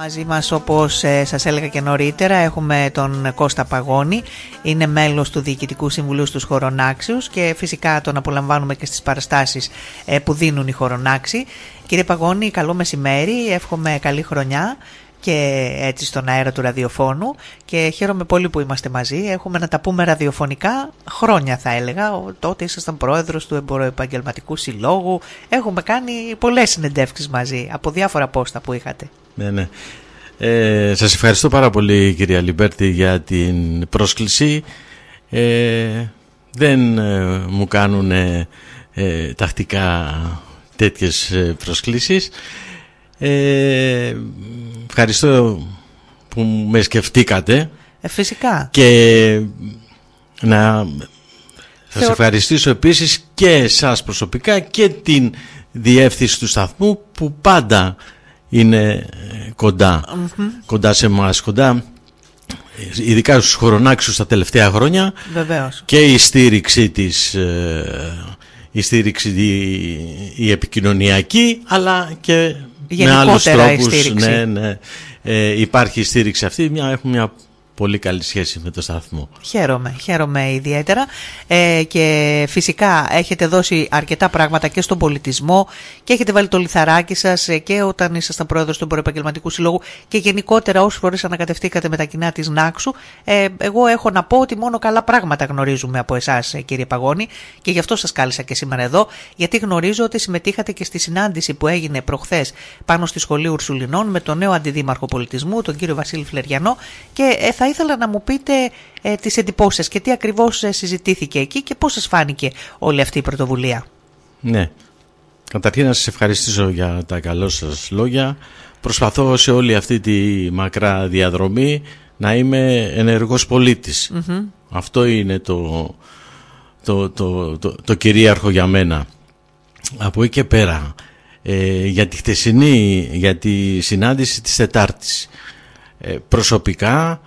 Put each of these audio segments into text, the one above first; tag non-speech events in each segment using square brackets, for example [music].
Μαζί μας όπως ε, σας έλεγα και νωρίτερα έχουμε τον Κώστα Παγώνη, είναι μέλος του Διοικητικού Συμβουλίου στους Χορονάξιους και φυσικά τον απολαμβάνουμε και στις παραστάσεις ε, που δίνουν οι Χορονάξιοι. Κύριε Παγώνη καλό μεσημέρι, εύχομαι καλή χρονιά και έτσι στον αέρα του ραδιοφώνου και χαίρομαι πολύ που είμαστε μαζί. Έχουμε να τα πούμε ραδιοφωνικά χρόνια θα έλεγα. τότε ήσασταν πρόεδρος του Εμποροεπαγγελματικού Συλλόγου. Έχουμε κάνει πολλές συνεντεύξεις μαζί από διάφορα πόστα που είχατε. Ναι, ναι. Ε, σας ευχαριστώ πάρα πολύ κυρία Λιμπέρτη για την πρόσκληση. Ε, δεν ε, μου κάνουν ε, τακτικά τέτοιες προσκλήσεις. ευχαριστώ που με σκεφτήκατε. φυσικά. Και να σας ευχαριστήσω επίσης και σας προσωπικά και την διεύθυνση του σταθμού που πάντα είναι κοντά σε εμάς, κοντά ε, ειδικά στους χωρονάξους τα τελευταία χρόνια Βεβαίως. και η στήριξή της ε, η στήριξη η, επικοινωνιακή αλλά και με άλλους τρόπους ναι, ναι. Ε, υπάρχει η στήριξη αυτή έχουμε μια πολύ καλή σχέση με το σταθμό. Χαίρομαι, χαίρομαι ιδιαίτερα ε, και φυσικά έχετε δώσει αρκετά πράγματα και στον πολιτισμό και έχετε βάλει το λιθαράκι σας ε, και όταν ήσασταν πρόεδρος του Προεπαγγελματικού Συλλόγου και γενικότερα όσες φορές ανακατευθήκατε με τα κοινά της Νάξου ε, εγώ έχω να πω ότι μόνο καλά πράγματα γνωρίζουμε από εσάς, ε, κύριε Παγώνη και γι' αυτό σας κάλεσα και σήμερα εδώ γιατί γνωρίζω ότι συμμετείχατε και στη συνάντηση που έγινε προχθές πάνω στη Σχολή Ουρσουλινών με τον νέο Αντιδήμαρχο Πολιτισμού τον κύριο Βασίλη Φλεριανό και ε, θα ήθελα να μου πείτε ε, τις εντυπώσεις και τι ακριβώς ε, συζητήθηκε εκεί και πώς σας φάνηκε όλη αυτή η πρωτοβουλία. Ναι. Καταρχήν να σας ευχαριστήσω για τα καλό σας λόγια. Προσπαθώ σε όλη αυτή τη μακρά διαδρομή να είμαι ενεργός Αυτό είναι το, το, το, το, κυρίαρχο για μένα. Από εκεί και πέρα, ε, για τη χτεσινή, για τη συνάντηση της Τετάρτης. Ε, προσωπικά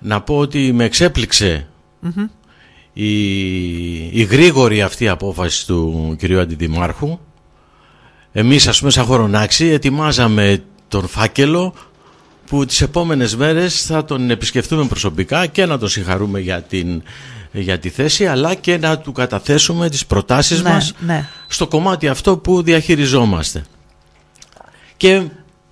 να πω ότι με εξεπληξε η, η γρήγορη αυτή απόφαση του κυρίου Αντιδημάρχου. Εμείς ας πούμε σαν χωρονάξη ετοιμάζαμε τον φάκελο που τις επόμενες μέρες θα τον επισκεφτούμε προσωπικά και να τον συγχαρούμε για, την, για τη θέση αλλά και να του καταθέσουμε τις προτάσεις ναι, μας ναι. στο κομμάτι αυτό που διαχειριζόμαστε. Και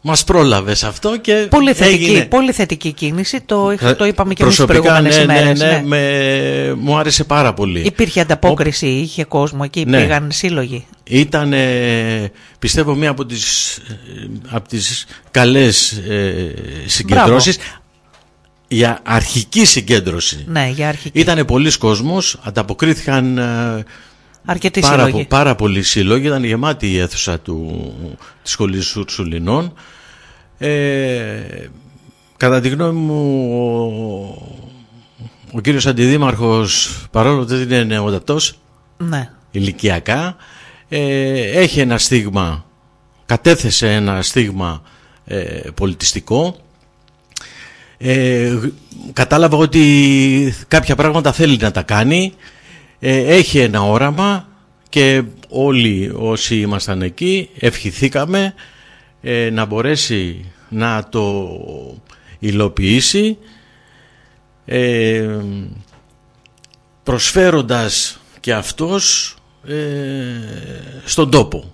Μα πρόλαβες αυτό και. Πολύ θετική, έγινε. πολύ θετική κίνηση. Το, ε, το είπαμε και εμείς τις προηγούμενες ναι, ναι, ναι, ναι, Με... μου άρεσε πάρα πολύ. Υπήρχε ανταπόκριση, είχε κόσμο εκεί, ναι. πήγαν σύλλογοι. Ήταν, πιστεύω, μία από τις από τις ε, καλές ε, συγκεντρώσεις. Για αρχική συγκέντρωση. Ναι, για αρχική. Ήταν πολλοί κόσμος, ανταποκρίθηκαν πάρα πολύ Πο, πάρα πολλοί σύλλογοι, ήταν γεμάτη η αίθουσα του, της σχολής Ουρσουλινών. Ε, κατά τη γνώμη μου, ο, ο κύριος Αντιδήμαρχος, παρόλο που δεν είναι νεοδατός, ναι. ηλικιακά, ε, έχει ένα στίγμα, κατέθεσε ένα στίγμα ε, πολιτιστικό, ε, κατάλαβα ότι κάποια πράγματα θέλει να τα κάνει ε, έχει ένα όραμα και όλοι όσοι ήμασταν εκεί ευχηθήκαμε ε, να μπορέσει να το υλοποιήσει ε, προσφέροντας και αυτός ε, στον τόπο.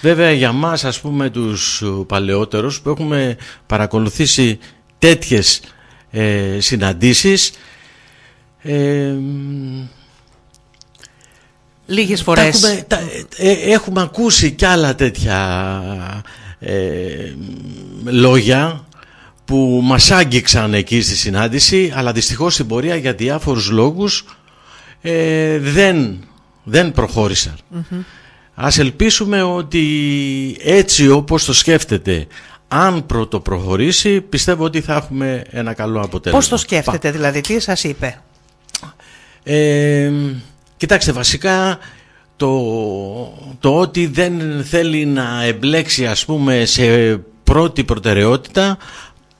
Βέβαια για μας ας πούμε τους παλαιότερους που έχουμε παρακολουθήσει τέτοιες ε, συναντήσεις Λίγες φορές. Ε, ε, έχουμε, ακούσει κι άλλα τέτοια ε, λόγια που μας άγγιξαν εκεί στη συνάντηση, αλλά δυστυχώς στην πορεία για διάφορους λόγους ε, δεν, δεν προχώρησαν. Ας ελπίσουμε ότι έτσι όπως το σκέφτεται, αν πρωτοπροχωρήσει, πιστεύω ότι θα έχουμε ένα καλό αποτέλεσμα. Πώς το σκέφτεται, δηλαδή, τι σας είπε. Ε, Κοιτάξτε, βασικά το, το ότι δεν θέλει να εμπλέξει ας πούμε σε πρώτη προτεραιότητα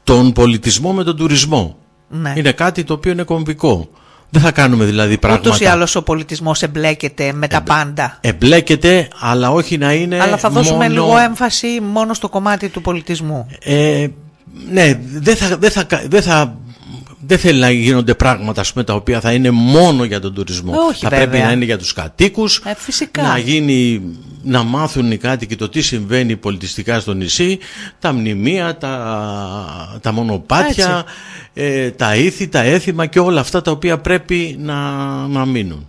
τον πολιτισμό με τον τουρισμό. Ναι. Είναι κάτι το οποίο είναι κομβικό. Δεν θα κάνουμε δηλαδή πράγματα. Ούτως ή άλλως ο πολιτισμός εμπλέκεται με τα πάντα. Εμπλέκεται, αλλά όχι να είναι. Αλλά θα δώσουμε λίγο έμφαση μόνο στο κομμάτι του πολιτισμού. Ε, ναι, δεν θα, δεν θα, δεν θα δεν θέλει να γίνονται πράγματα πούμε, τα οποία θα είναι μόνο για τον τουρισμό. Ε, όχι, θα πρέπει να είναι για τους κατοίκους, ε, φυσικά. Να, γίνει, να μάθουν οι κάτοικοι το τι συμβαίνει πολιτιστικά στο νησί, τα μνημεία, τα, τα μονοπάτια, ε, τα ήθη, τα έθιμα και όλα αυτά τα οποία πρέπει να, μείνουν.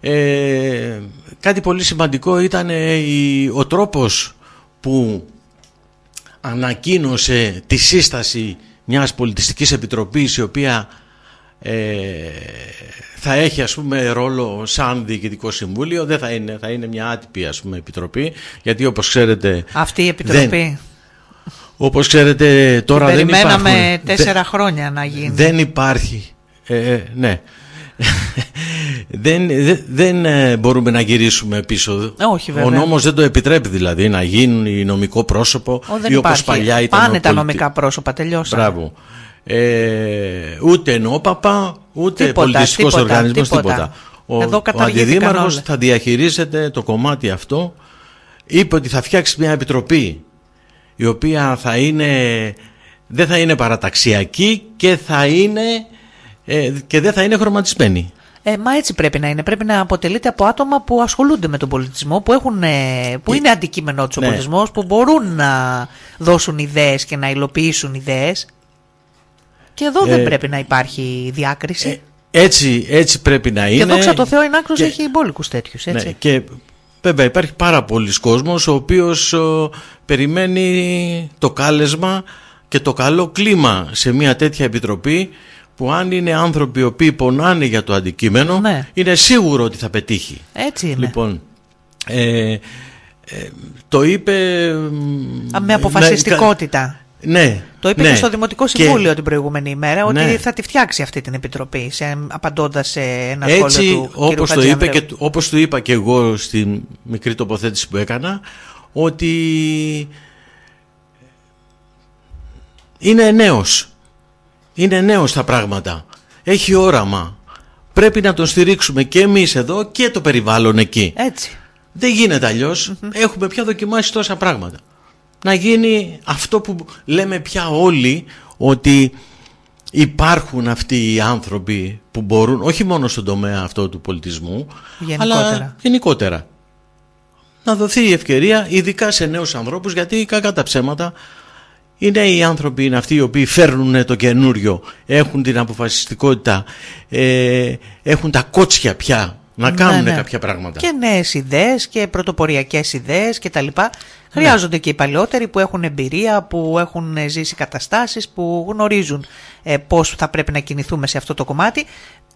Ε, κάτι πολύ σημαντικό ήταν η, ο τρόπος που ανακοίνωσε τη σύσταση μιας πολιτιστικής επιτροπής η οποία ε, θα έχει ας πούμε ρόλο σαν διοικητικό συμβούλιο δεν θα είναι, θα είναι μια άτυπη ας πούμε επιτροπή γιατί όπως ξέρετε αυτή η επιτροπή δεν, όπως ξέρετε τώρα δεν υπάρχει περιμέναμε τέσσερα χρόνια να γίνει δεν υπάρχει ε, ε ναι δεν, δεν ε, μπορούμε να γυρίσουμε πίσω. Ε, ο νόμος δεν το επιτρέπει δηλαδή να γίνουν νομικό πρόσωπο Ο, ή όπως παλιά ήταν. Πάνε τα νομικά πρόσωπα, τελειώσαμε. Μπράβο. Ε, ούτε ενόπαπα, ούτε πολιτιστικό οργανισμός, τίποτα. τίποτα. Ο, Εδώ ο αντιδήμαρχος θα διαχειρίζεται το κομμάτι αυτό. Είπε ότι θα φτιάξει μια επιτροπή η οπω παλια ηταν πανε τα νομικα προσωπα τελειωσαμε μπραβο ε ουτε νόπαπα ουτε πολιτιστικο οργανισμο τιποτα ο ο θα είναι, δεν θα είναι παραταξιακή και, θα είναι, ε, και δεν θα είναι χρωματισμένη. Ε, μα έτσι πρέπει να είναι. Πρέπει να αποτελείται από άτομα που ασχολούνται με τον πολιτισμό, που, έχουν, ε, που ε, είναι αντικείμενό του ναι. ο πολιτισμό, που μπορούν να δώσουν ιδέες και να υλοποιήσουν ιδέες. Και εδώ δεν ε, πρέπει να υπάρχει διάκριση. έτσι, έτσι πρέπει να είναι. Και δόξα τω Θεώ η Νάκρος έχει υπόλοιπους τέτοιους. Ναι, και βέβαια υπάρχει πάρα πολλοί κόσμος ο οποίος περιμένει το κάλεσμα και το καλό κλίμα σε μια τέτοια επιτροπή που αν είναι άνθρωποι οι οποίοι πονάνε για το αντικείμενο ναι. είναι σίγουρο ότι θα πετύχει. Έτσι είναι. Λοιπόν, ε, ε το είπε... με αποφασιστικότητα. Ναι. Το είπε και ναι. στο Δημοτικό Συμβούλιο την προηγούμενη ημέρα ότι ναι. θα τη φτιάξει αυτή την επιτροπή σε, απαντώντας σε ένα Έτσι, σχόλιο του όπως το είπε και, όπως το είπα και εγώ στην μικρή τοποθέτηση που έκανα ότι είναι νέος είναι νέος στα πράγματα, έχει όραμα. Πρέπει να τον στηρίξουμε και εμείς εδώ και το περιβάλλον εκεί. Έτσι. Δεν γινεται αλλιώς. Έχουμε πια δοκιμάσει τόσα πράγματα. Να γίνει αυτό που λέμε πια όλοι ότι υπάρχουν αυτοί οι άνθρωποι που μπορούν, όχι μόνο στον τομέα αυτό του πολιτισμού, γενικότερα. αλλά γενικότερα. Να δοθεί η ευκαιρία ειδικά σε νέους ανθρώπους γιατί κακά τα ψέματα οι νέοι άνθρωποι είναι αυτοί οι οποίοι φέρνουν το καινούριο, έχουν την αποφασιστικότητα, ε, έχουν τα κότσια πια να ναι, κάνουν ναι, κάποια πράγματα. Και νέες ιδέες και πρωτοποριακές ιδέες κτλ. Ναι. Χρειάζονται και οι παλαιότεροι που έχουν εμπειρία, που έχουν ζήσει καταστάσεις, που γνωρίζουν ε, πώς θα πρέπει να κινηθούμε σε αυτό το κομμάτι.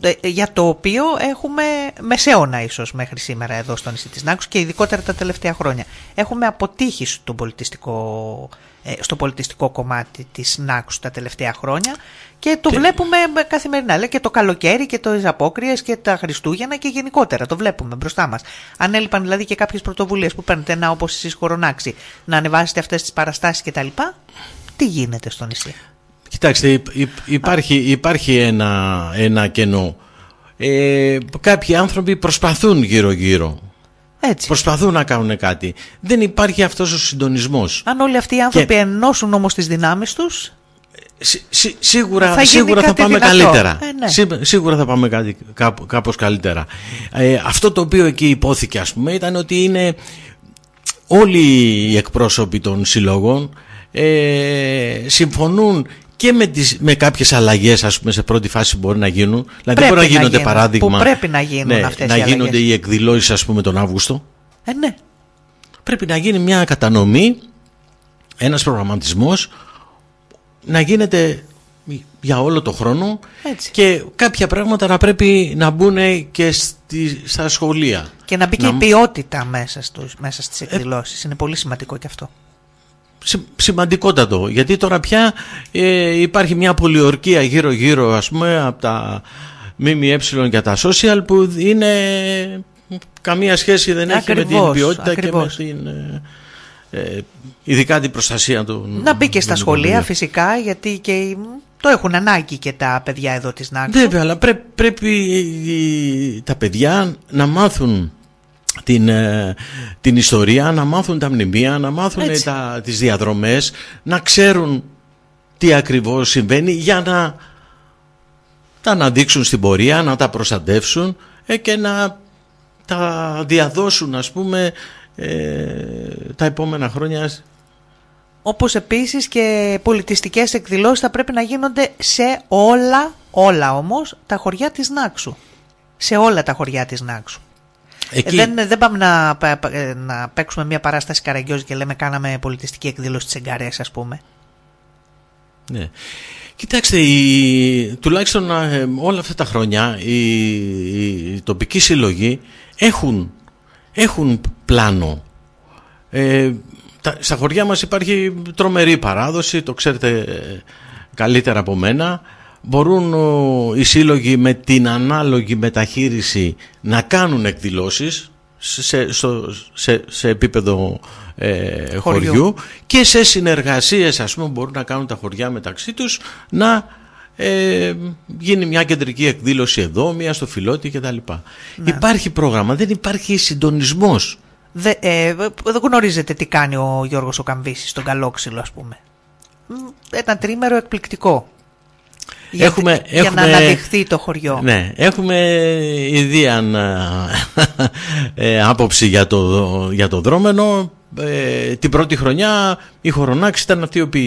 Ε, ε, για το οποίο έχουμε μεσαίωνα ίσως μέχρι σήμερα εδώ στο νησί της Νάξου και ειδικότερα τα τελευταία χρόνια. Έχουμε αποτύχει πολιτιστικό, ε, στο πολιτιστικό κομμάτι της Νάξου τα τελευταία χρόνια και το βλέπουμε καθημερινά. Λέει και το καλοκαίρι και το απόκριες και τα Χριστούγεννα και γενικότερα το βλέπουμε μπροστά μας. Αν έλειπαν δηλαδή και κάποιες πρωτοβουλίες που παίρνετε να όπως εσείς χωρονάξει να ανεβάσετε αυτές τις παραστάσεις κτλ. Τι γίνεται στο νησί. Κοιτάξτε, υπάρχει, υπάρχει ένα, ένα κενό. Ε, κάποιοι άνθρωποι προσπαθούν γύρω-γύρω. Έτσι. Προσπαθούν να κάνουν κάτι. Δεν υπάρχει αυτός ο συντονισμός. Αν όλοι αυτοί οι άνθρωποι ενώσουν όμως τις δυνάμεις τους... σίγουρα θα, σίγουρα θα πάμε δυνατό. καλύτερα. Ε, ναι. σίγουρα θα πάμε κάτι, κάπως καλύτερα. Ε, αυτό το οποίο εκεί υπόθηκε ας πούμε ήταν ότι είναι όλοι οι εκπρόσωποι των συλλόγων ε, συμφωνούν και με, τις, με κάποιες αλλαγές ας πούμε σε πρώτη φάση μπορεί να γίνουν δηλαδή πρέπει μπορεί να, γίνονται παράδειγμα που πρέπει να γίνουν ναι, αυτές να οι αλλαγές. γίνονται οι εκδηλώσεις ας πούμε τον Αύγουστο ε, ναι. πρέπει να γίνει μια κατανομή ένας προγραμματισμός να γίνεται για όλο το χρόνο Έτσι. και κάποια πράγματα να πρέπει να μπουν και στη, στα σχολεία. Και να μπει και η ποιότητα μέσα, στους, μέσα στις ε, εκδηλώσεις. Είναι πολύ σημαντικό και αυτό σημαντικότατο γιατί τώρα πια ε, υπάρχει μια πολιορκία γύρω γύρω ας πούμε από τα ΜΜΕ και τα social που είναι καμία σχέση δεν έχει με την ποιότητα και με την ε, ε, ειδικά την προστασία του Να μπει και στα σχολεία φυσικά γιατί και το έχουν ανάγκη και τα παιδιά εδώ της Νάξου Βέβαια αλλά πρέπει τα παιδιά να μάθουν την, ε, την ιστορία, να μάθουν τα μνημεία, να μάθουν τα, τις διαδρομές, να ξέρουν τι ακριβώς συμβαίνει για να τα αναδείξουν στην πορεία, να τα προστατεύσουν ε, και να τα διαδώσουν ας πούμε ε, τα επόμενα χρόνια. Όπως επίσης και πολιτιστικές εκδηλώσεις θα πρέπει να γίνονται σε όλα, όλα όμως, τα χωριά της Νάξου. Σε όλα τα χωριά της Νάξου. Δεν, δεν πάμε να, να παίξουμε μια παράσταση Καραγκιόζη και λέμε κάναμε πολιτιστική εκδήλωση της Εγκαρέα, ας πούμε. Ναι. Κοιτάξτε, η, τουλάχιστον ε, όλα αυτά τα χρόνια οι, τοπικοί συλλογοί έχουν, έχουν πλάνο. Ε, στα χωριά μας υπάρχει τρομερή παράδοση, το ξέρετε ε, καλύτερα από μένα μπορούν οι σύλλογοι με την ανάλογη μεταχείριση να κάνουν εκδηλώσεις σε, σε, σε επίπεδο ε, χωριού. και σε συνεργασίες ας πούμε μπορούν να κάνουν τα χωριά μεταξύ τους να ε, γίνει μια κεντρική εκδήλωση εδώ, μια στο φιλότη κτλ. Ναι. Υπάρχει πρόγραμμα, δεν υπάρχει συντονισμός. Ε, δεν γνωρίζετε τι κάνει ο Γιώργος ο Καμβίσης στον Καλόξυλο ας πούμε. Ένα τρίμερο εκπληκτικό έχουμε, έχουμε, να αναδειχθεί το χωριό. Ναι, έχουμε ιδία ε, άποψη για το, για το δρόμενο. Ε, την πρώτη χρονιά η χορονάξοι ήταν αυτοί που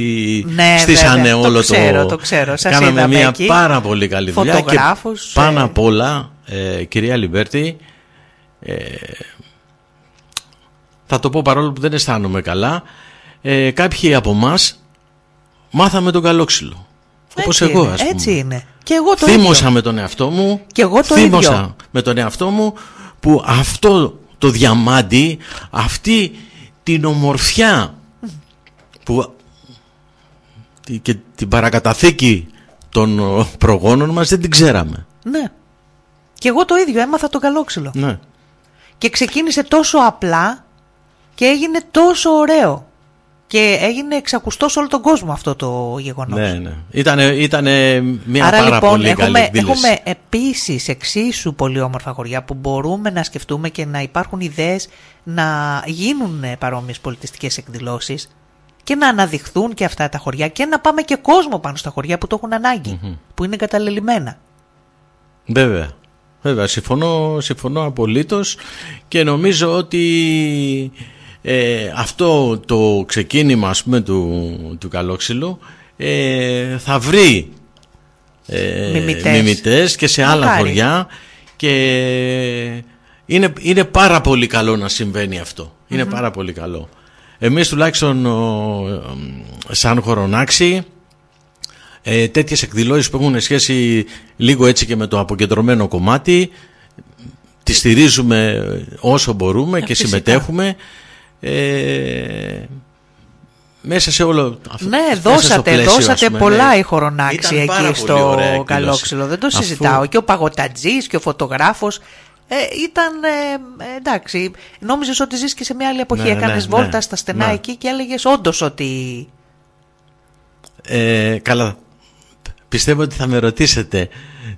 ναι, στήσανε όλο το... Ξέρω, το, το ξέρω, σας Κάναμε μια εκεί, πάρα πολύ καλή δουλειά και ε. πάνω απ' όλα, ε, κυρία Λιμπέρτη, ε, θα το πω παρόλο που δεν αισθάνομαι καλά, ε, κάποιοι από εμάς μάθαμε τον καλόξυλο. Όπως εγώ, ας πούμε. Έτσι είναι. Και εγώ το θύμωσα ίδιο. με τον εαυτό μου. Και εγώ το ίδιο. με τον εαυτό μου που αυτό το διαμάντι, αυτή την ομορφιά που και την παρακαταθήκη των ε, προγόνων μας δεν την ξέραμε. Ναι. Και εγώ το ίδιο έμαθα το καλόξυλο. Ναι. Και ξεκίνησε τόσο απλά και έγινε τόσο ωραίο. Και έγινε εξακουστός σε όλο τον κόσμο αυτό το γεγονός. Ναι, ναι. Ήταν ήτανε μια Άρα, πάρα λοιπόν, πολύ έχουμε, καλή εκδήλωση. Έχουμε επίσης εξίσου πολύ όμορφα χωριά που μπορούμε να σκεφτούμε και να υπάρχουν ιδέες να γίνουν παρόμοιες πολιτιστικές εκδηλώσεις και να αναδειχθούν και αυτά τα χωριά και να πάμε και κόσμο πάνω στα χωριά που το έχουν που είναι εγκαταλελειμμένα. Βέβαια. Βέβαια, συμφωνώ, συμφωνώ απολύτως και νομίζω ότι ε, αυτό το ξεκίνημα ας πούμε του, του καλόξυλου ε, θα βρει ε, μιμητές. και σε άλλα χωριά και είναι, είναι πάρα πολύ καλό να συμβαίνει Είναι πάρα πολύ καλό. Εμείς τουλάχιστον σαν χωρονάξι ε, τέτοιες εκδηλώσεις που έχουν σχέση λίγο έτσι και με το αποκεντρωμένο κομμάτι τις στηρίζουμε όσο μπορούμε και συμμετέχουμε ε, μέσα σε όλο αυτό. Ναι, δώσατε, πλαίσιο, δώσατε πολλά ναι. εκεί στο Καλόξυλο. Δεν το συζητάω. Και ο παγωτατζής και ο φωτογράφος ε, ήταν ε, εντάξει. Νόμιζες ότι ζεις και σε μια άλλη εποχή. Ναι, ναι Έκανες ναι. βόλτα στα στενά ναι. εκεί και έλεγες όντως ότι. Ε, καλά. Πιστεύω ότι θα με ρωτήσετε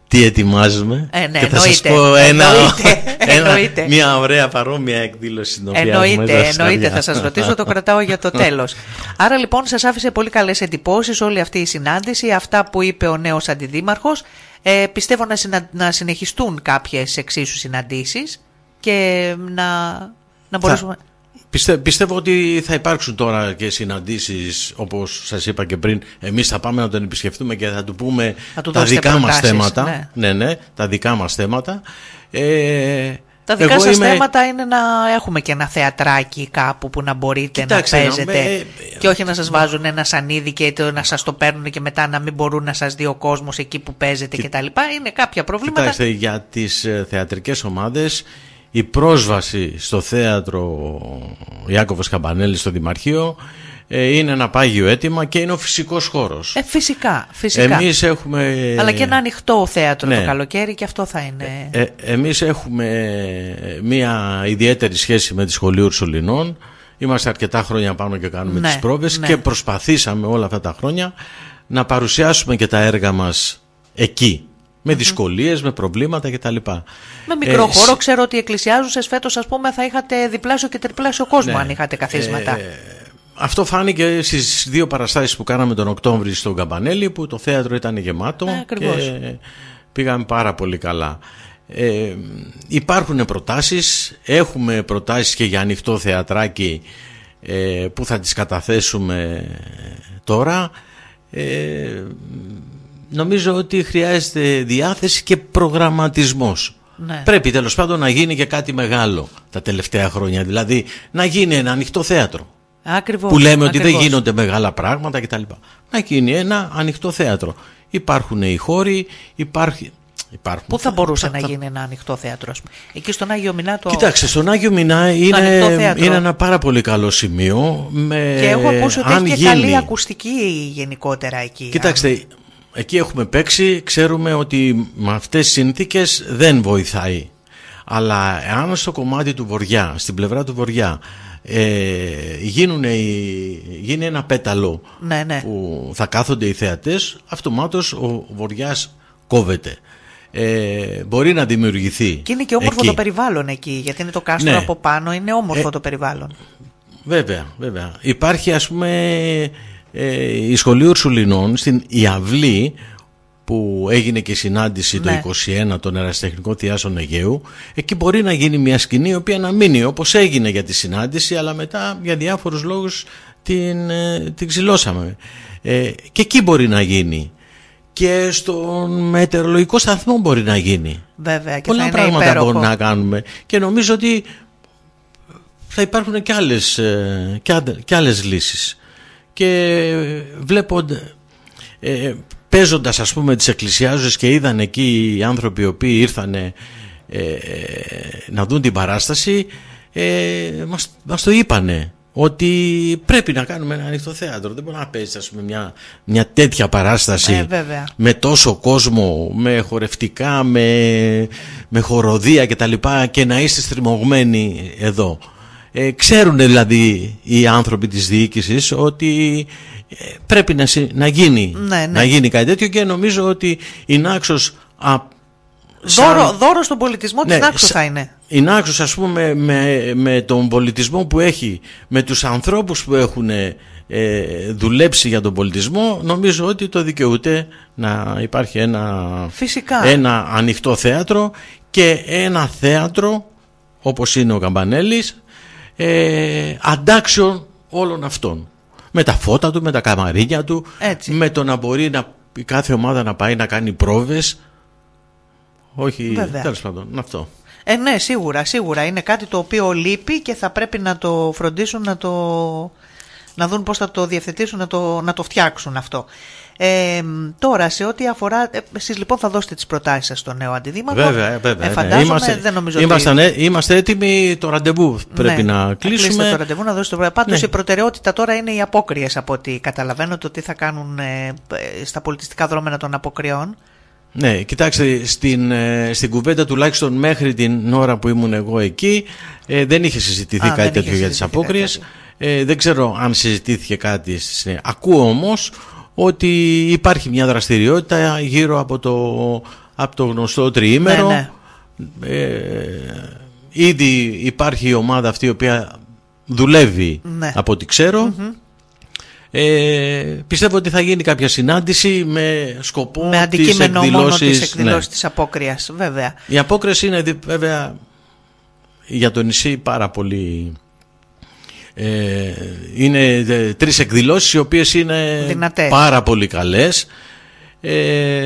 τι ετοιμάζουμε. Ε, ναι, και θα σας πω [laughs] ένα, εννοείται, μια ωραία παρόμοια εκδήλωση στην οποία Εννοείται, εννοείται. Θα σας ρωτήσω, το κρατάω για το [laughs] τέλος. Άρα λοιπόν, σας άφησε πολύ καλές εντυπώσεις όλη αυτή η συνάντηση, αυτά που είπε ο νέος αντιδήμαρχος. Ε, πιστεύω να, να συνεχιστούν κάποιες εξίσου συναντήσεις και να, να μπορέσουμε πιστεύω ότι θα υπάρξουν τώρα και συναντήσεις όπως σας είπα και πριν εμείς θα πάμε να τον επισκεφτούμε και θα του πούμε θα τα δικά μας θέματα ναι. ναι. ναι. τα δικά μας θέματα ε, τα δικά σα θέματα είναι να έχουμε και ένα θεατράκι κάπου που να μπορείτε να παίζετε και όχι να σας βάζουν ένα σανίδι και να σας το παίρνουν και μετά να μην μπορούν να σας δει ο κόσμος εκεί που παίζετε κτλ. Είναι κάποια προβλήματα. Κοιτάξτε, για τις ε, θεατρικές ομάδες η πρόσβαση στο θέατρο Ιάκωβος Καμπανέλης στο Δημαρχείο ε, είναι ένα πάγιο αίτημα και είναι ο φυσικός χώρος. Ε, φυσικά, φυσικά. Εμείς έχουμε... Αλλά και ένα ανοιχτό θέατρο το ναι. καλοκαίρι και αυτό θα είναι... Ε, ε εμείς έχουμε ε, μια ιδιαίτερη σχέση με τη Σχολή Ουρσουλινών. Είμαστε αρκετά χρόνια πάνω και κάνουμε ναι, τις πρόβες ναι. και προσπαθήσαμε όλα αυτά τα χρόνια να παρουσιάσουμε και τα έργα μας εκεί με δυσκολίες, με προβλήματα κτλ. Με μικρό ε, χώρο, ξέρω ότι οι εκκλησιάζουσες φέτος, ας πούμε, θα είχατε διπλάσιο και τριπλάσιο κόσμο ναι. αν είχατε καθίσματα. Ε, αυτό φάνηκε στις δύο παραστάσεις που κάναμε τον Οκτώβρη στον Καμπανέλη, που το θέατρο ήταν γεμάτο. Ε, και πήγαμε πάρα πολύ καλά. Ε, υπάρχουν προτάσεις έχουμε προτάσεις και για ανοιχτό θεατράκι ε, που θα τις καταθέσουμε τώρα ε, νομίζω ότι χρειάζεται διάθεση και προγραμματισμός. Ναι. Πρέπει τέλος πάντων να γίνει και κάτι μεγάλο τα τελευταία χρόνια. Δηλαδή να γίνει ένα ανοιχτό θέατρο. Ακριβώς, που λέμε ότι δεν γίνονται μεγάλα πράγματα κτλ. Να γίνει ένα ανοιχτό θέατρο. Υπάρχουν οι χώροι, υπάρχει, Υπάρχουν. Πού θα μπορούσε να γίνει ένα ανοιχτό θέατρο, ας πούμε. Εκεί στον Άγιο Μινά το. Κοιτάξτε, στον Άγιο Μινά είναι, είναι ένα πάρα πολύ καλό σημείο. Με... Και έχω ακούσει ότι έχει και καλή ακουστική γενικότερα εκεί. Κοιτάξτε, εκεί έχουμε παίξει, ξέρουμε ότι με αυτές τις συνθήκες δεν βοηθάει. Αλλά εάν στο κομμάτι του βοριά, στην πλευρά του βοριά, ε, γίνουν γίνει ένα πέταλο ναι, ναι. που θα κάθονται οι θεατές, αυτομάτως ο βοριάς κόβεται. Ε, μπορεί να δημιουργηθεί. Και είναι και όμορφο το περιβάλλον εκεί, γιατί είναι το κάστρο ναι. από πάνω, είναι όμορφο ε, το περιβάλλον. Βέβαια, βέβαια. Υπάρχει ας πούμε ε, η σχολή Ουρσουλινών στην ιαβλή που έγινε και συνάντηση το 21 ναι. των Ερασιτεχνικών Θεάσεων Αιγαίου, εκεί μπορεί να γίνει μια σκηνή η οποία να μείνει όπως έγινε για τη συνάντηση, αλλά μετά για διάφορους λόγους την, ε, την ξυλώσαμε. Ε, και εκεί μπορεί να γίνει. Και στον μετεωρολογικό σταθμό μπορεί να γίνει. Βέβαια, και Πολλά θα πράγματα υπέροχο. μπορούμε να κάνουμε. Και νομίζω ότι θα υπάρχουν και άλλες, ε, και άλλες λύσεις και βλέπω ε, παίζοντας ας πούμε τις εκκλησιάζες και είδαν εκεί οι άνθρωποι οι οποίοι ήρθαν ε, να δουν την παράσταση ε, μας, μας το είπανε ότι πρέπει να κάνουμε ένα ανοιχτό θέατρο. Δεν μπορεί να παίζει μια, μια τέτοια παράσταση ε, με τόσο κόσμο, με χορευτικά, με, με χοροδία κτλ. Και, και να είστε στριμωγμένοι εδώ. Ε, ξέρουν δηλαδή οι άνθρωποι της διοίκησης ότι ε, πρέπει να, να, γίνει, ναι, ναι. να γίνει κάτι τέτοιο και νομίζω ότι η Νάξος... Α, δώρο, δώρο, στον πολιτισμό ναι, της Νάξος θα είναι. Η Νάξος ας πούμε με, τον πολιτισμό που έχει, με τους ανθρώπους που έχουν ε, δουλέψει για τον πολιτισμό νομίζω ότι το δικαιούται να υπάρχει ένα, Φυσικά. ένα ανοιχτό θέατρο και ένα θέατρο όπως είναι ο Καμπανέλης ε, αντάξεων όλων αυτών. Με τα φώτα του, με τα καμαρίνια του, με το να μπορεί να, η κάθε ομάδα να πάει να κάνει πρόβες. Όχι, τέλος πάντων, αυτό. Ε, ναι, σίγουρα, σίγουρα. Είναι κάτι το οποίο λείπει και θα πρέπει να το φροντίσουν, να το... Να δουν πώς θα το διευθετήσουν, να το, να το φτιάξουν αυτό. Ε, τώρα, σε ό,τι αφορά. Ε, Εσείς λοιπόν θα δώσετε τις προτάσεις σας στο νέο αντιδήμαρχο. Βέβαια, βέβαια. Ε, ε ναι. είμαστε, δεν νομίζω είμαστε, ότι... είμαστε έτοιμοι το ραντεβού. Ναι, πρέπει να κλείσουμε. Να το ραντεβού, να δώσετε το Πάντως ναι. η προτεραιότητα τώρα είναι οι απόκριες από ό,τι καταλαβαίνω το τι θα κάνουν ε, στα πολιτιστικά δρόμενα των αποκριών. Ναι, κοιτάξτε, στην, στην κουβέντα τουλάχιστον μέχρι την ώρα που ήμουν εγώ εκεί δεν είχε συζητηθεί Α, κάτι τέτοιο για τις απόκριες. δεν ξέρω αν συζητήθηκε κάτι. Ακούω όμως ότι υπάρχει μια δραστηριότητα γύρω από το, από το γνωστό τριήμερο. Ναι, ναι. Ε, ήδη υπάρχει η ομάδα αυτή η οποία δουλεύει ναι. από ό,τι Ε, πιστεύω ότι θα γίνει κάποια συνάντηση με σκοπό με αντικείμενο τις μόνο ναι. της απόκριας βέβαια. Η απόκριση είναι βέβαια για το νησί πάρα πολύ ε, είναι τρεις εκδηλώσεις οι οποίες είναι πάρα πολύ καλές. Ε,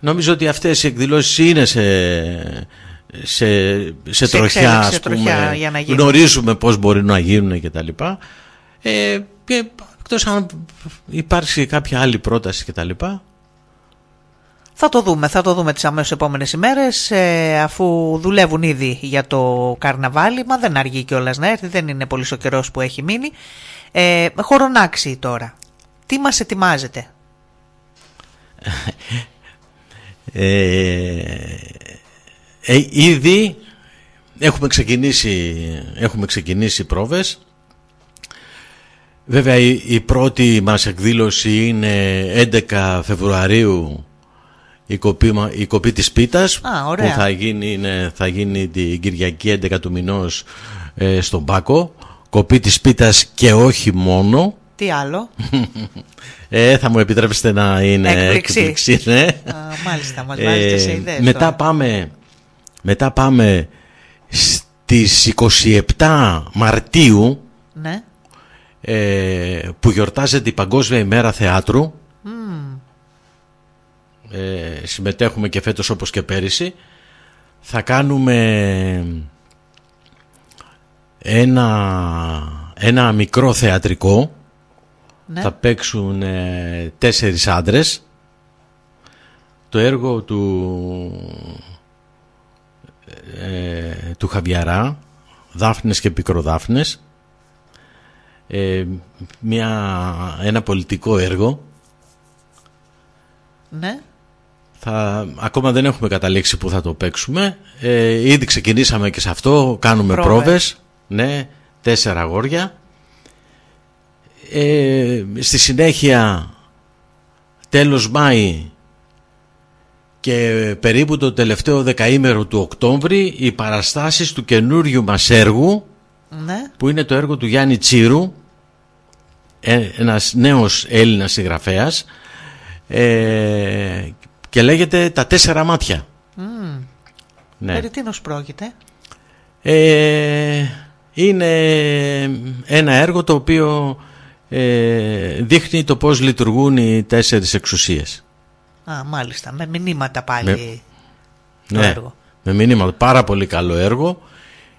νομίζω ότι αυτές οι εκδηλώσεις είναι σε, σε, τροχιά, πούμε. Τροχιά να γνωρίζουμε πώς μπορεί να γίνουν και τα λοιπά. Ε, και εκτός αν υπάρξει κάποια άλλη πρόταση και τα λοιπά, θα το δούμε, θα το δούμε τις αμέσως επόμενες ημέρες ε, αφού δουλεύουν ήδη για το καρναβάλι μα δεν αργεί κιόλας να έρθει, δεν είναι πολύς ο καιρός που έχει μείνει. Ε, τώρα, τι μας ετοιμάζετε. [laughs] Ε, ήδη έχουμε ξεκινήσει, έχουμε ξεκινήσει πρόβες Βέβαια η, η πρώτη μας εκδήλωση είναι 11 Φεβρουαρίου η κοπή, η κοπή της πίτας Α, που θα γίνει, είναι, θα γίνει την Κυριακή 11 του μηνός ε, στον Πάκο. Κοπή της πίτας και όχι μόνο. Τι άλλο. ε, θα μου επιτρέψετε να είναι έκπληξη. Ναι. μάλιστα, ε, σε ιδέες. Μετά πάμε, μετά πάμε στις 27 Μαρτίου ναι. ε, που γιορτάζεται η Παγκόσμια ημέρα θεάτρου ε, συμμετέχουμε και φέτος όπως και πέρυσι θα κάνουμε ένα, ένα μικρό θεατρικό ναι. θα παίξουν ε, τέσσερις άντρες το έργο του ε, του Χαβιαρά Δάφνες και Πικροδάφνες ε, μια, ένα πολιτικό έργο ναι θα, ακόμα δεν έχουμε καταλήξει που θα το παίξουμε. Ε, ήδη ξεκινήσαμε και σε αυτό. Κάνουμε Πρόβες. πρόβες. Ναι, τέσσερα αγόρια. Ε, στη συνέχεια τέλος Μάη και περίπου το τελευταίο δεκαήμερο του Οκτώβρη οι παραστάσεις του καινούριου μας έργου ναι. που είναι το έργο του Γιάννη Τσίρου ε, ένας νέος Έλληνας συγγραφέας ε, και λέγεται «Τα τέσσερα μάτια». Mm. Ναι. Περί τίνος πρόκειται. Ε, είναι ένα έργο το οποίο ε, δείχνει το πώς λειτουργούν οι τέσσερις εξουσίες. Α, μάλιστα. Με μηνύματα πάλι με... το ναι, έργο. Με μηνύματα. Πάρα πολύ καλό έργο.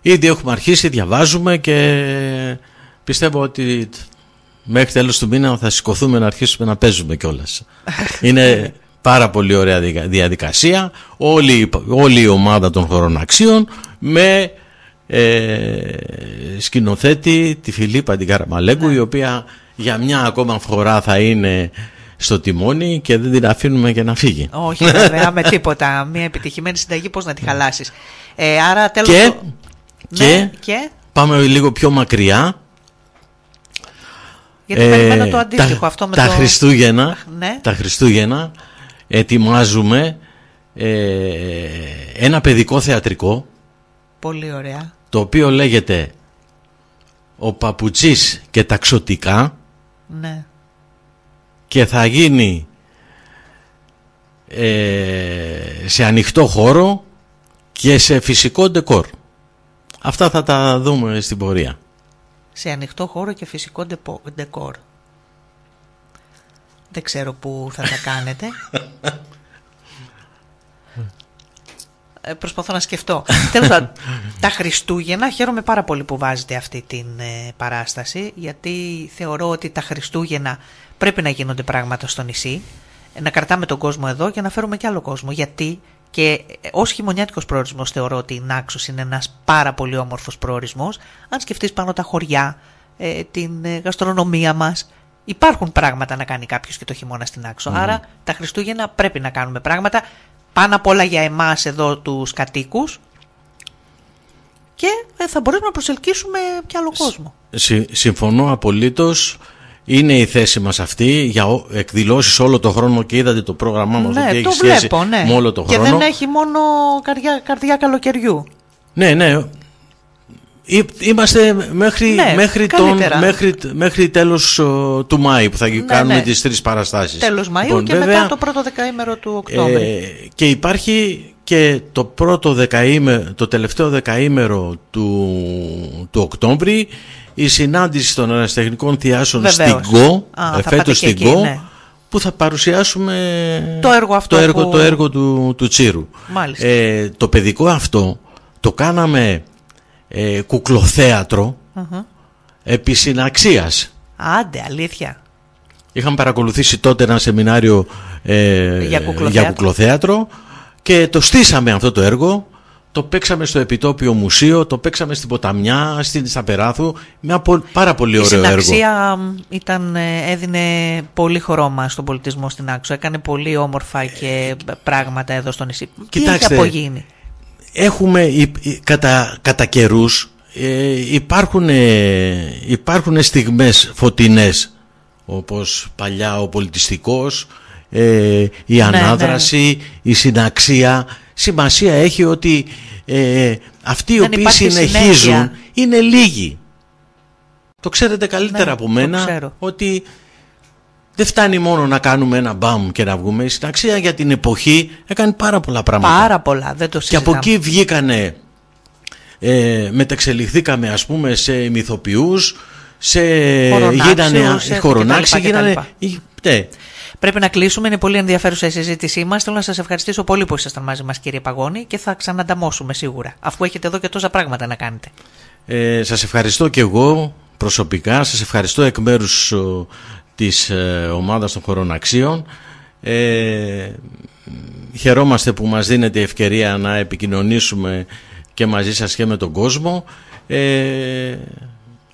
Ήδη έχουμε αρχίσει, διαβάζουμε και πιστεύω ότι μέχρι τέλος του μήνα θα σηκωθούμε να αρχίσουμε να παίζουμε κιόλας. [laughs] είναι Πάρα πολύ ωραία διαδικασία. Όλη, όλη η ομάδα των χωρών αξίων με ε, σκηνοθέτη τη Φιλίπα την Καραμαλέγκου, ναι. η οποία για μια ακόμα φορά θα είναι στο τιμόνι και δεν την αφήνουμε και να φύγει. Όχι, βέβαια, με τίποτα. Μια επιτυχημένη συνταγή, πώς να τη ναι. χαλάσεις. Ε, άρα τέλος ναι, και, πάμε λίγο πιο μακριά. Γιατί ε, περιμένω το αντίστοιχο αυτό με τα το... τα Χριστούγεννα ετοιμάζουμε ε, ένα παιδικό θεατρικό Πολύ ωραία. το οποίο λέγεται «Ο Παπουτσής και τα Ξωτικά» ναι. και θα γίνει ε, σε ανοιχτό χώρο και σε φυσικό ντεκόρ. Αυτά θα τα δούμε στην πορεία. Σε ανοιχτό χώρο και φυσικό ντεκόρ. Δεν ξέρω πού θα τα κάνετε. Ε, προσπαθώ να σκεφτώ. Τέλος τα Χριστούγεννα χαίρομαι πάρα πολύ που βάζετε αυτή την ε, παράσταση γιατί θεωρώ ότι τα Χριστούγεννα πρέπει να γίνονται πράγματα στο νησί να κρατάμε τον κόσμο εδώ και να φέρουμε και άλλο κόσμο. Γιατί και ως χειμωνιάτικος προορισμός θεωρώ ότι η Νάξος είναι ένας πάρα πολύ όμορφος προορισμός. Αν σκεφτείς πάνω τα χωριά, ε, την γαστρονομία μας, υπάρχουν πράγματα να κάνει κάποιος και το χειμώνα στην άξο. Άρα τα Χριστούγεννα πρέπει να κάνουμε πράγματα πάνω απ' όλα για εμάς εδώ τους κατοίκους και ε, θα μπορέσουμε να προσελκύσουμε και άλλο κόσμο. συμφωνώ απολύτως. Είναι η θέση μας αυτή για εκδηλώσεις όλο τον χρόνο και είδατε το πρόγραμμά μας ναι, έχει βλέπω, σχέση ναι. με όλο τον χρόνο. Και δεν έχει μόνο καρδιά, καρδιά καλοκαιριού. Ναι, ναι, Είμαστε μέχρι, ναι, μέχρι, τον, μέχρι, τέλος του Μάη που θα ναι, κάνουμε ναι. τις τρεις παραστάσεις. Τέλος Μαΐου λοιπόν, και μετά το πρώτο δεκαήμερο του Οκτώβρη. Ε, και υπάρχει και το πρώτο το τελευταίο δεκαήμερο του, του Οκτώβρη η συνάντηση των αναστεχνικών θειάσεων στην ΚΟ, ε, φέτος στην ΚΟ, ναι. που θα παρουσιάσουμε το έργο, αυτό το έργο, το έργο του, του Τσίρου. Ε, το παιδικό αυτό το κάναμε ε, κουκλοθέατρο uh-huh. επί συναξίας. Άντε, αλήθεια. Είχαμε παρακολουθήσει τότε ένα σεμινάριο ε, για, κουκλοθέατρο. και το στήσαμε αυτό το έργο. Το παίξαμε στο Επιτόπιο Μουσείο, το παίξαμε στην Ποταμιά, στην Σταπεράθου. Μια πάρα πολύ ωραίο έργο. Η συναξία ήταν, ε, έδινε πολύ χρώμα στον πολιτισμό στην Άξο. Έκανε πολύ όμορφα και ε, πράγματα εδώ στο νησί. Τι είχε απογίνει έχουμε κατά, κατά καιρούς ε, υπάρχουν, ε, υπάρχουν στιγμές φωτεινές όπως παλιά ο πολιτιστικός, ε, η ναι, ανάδραση, ναι. η συναξία. Σημασία έχει ότι ε, αυτοί οι οποίοι συνεχίζουν είναι λίγοι. Το ξέρετε καλύτερα ναι, από μένα ότι δεν φτάνει μόνο να κάνουμε ένα μπαμ και να βγούμε. Η συνταξία για την εποχή έκανε πάρα πολλά πράγματα. Πάρα πολλά, δεν το συζητάμε. Και από εκεί βγήκανε, ε, μεταξελιχθήκαμε ας πούμε σε μυθοποιούς, σε γίνανε χορονάξι, γίνανε... Ναι. Πρέπει να κλείσουμε. Είναι πολύ ενδιαφέρουσα η συζήτησή μας. Θέλω να σας ευχαριστήσω πολύ που ήσασταν μαζί μας κύριε Παγώνη, και θα ξανανταμώσουμε σίγουρα, αφού έχετε εδώ και τόσα πράγματα να κάνετε. Ε, σας ευχαριστώ και εγώ προσωπικά. Σας ευχαριστώ εκ μέρους της ε, ομάδας των χωρών αξίων. Ε, χαιρόμαστε που μας δίνεται ευκαιρία να επικοινωνήσουμε και μαζί σας και με τον κόσμο. Ε,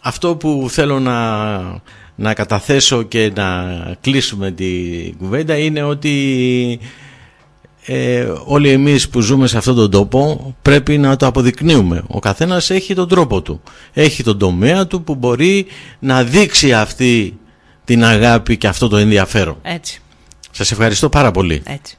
αυτό που θέλω να, καταθέσω και να κλείσουμε την κουβέντα είναι ότι ε, όλοι εμείς που ζούμε σε αυτόν τον τόπο πρέπει να το αποδεικνύουμε. Ο καθένας έχει τον τρόπο του. Έχει τον τομέα του που μπορεί να δείξει αυτή την αγάπη και αυτό το ενδιαφέρον. Έτσι. Σας ευχαριστώ πάρα πολύ. Έτσι.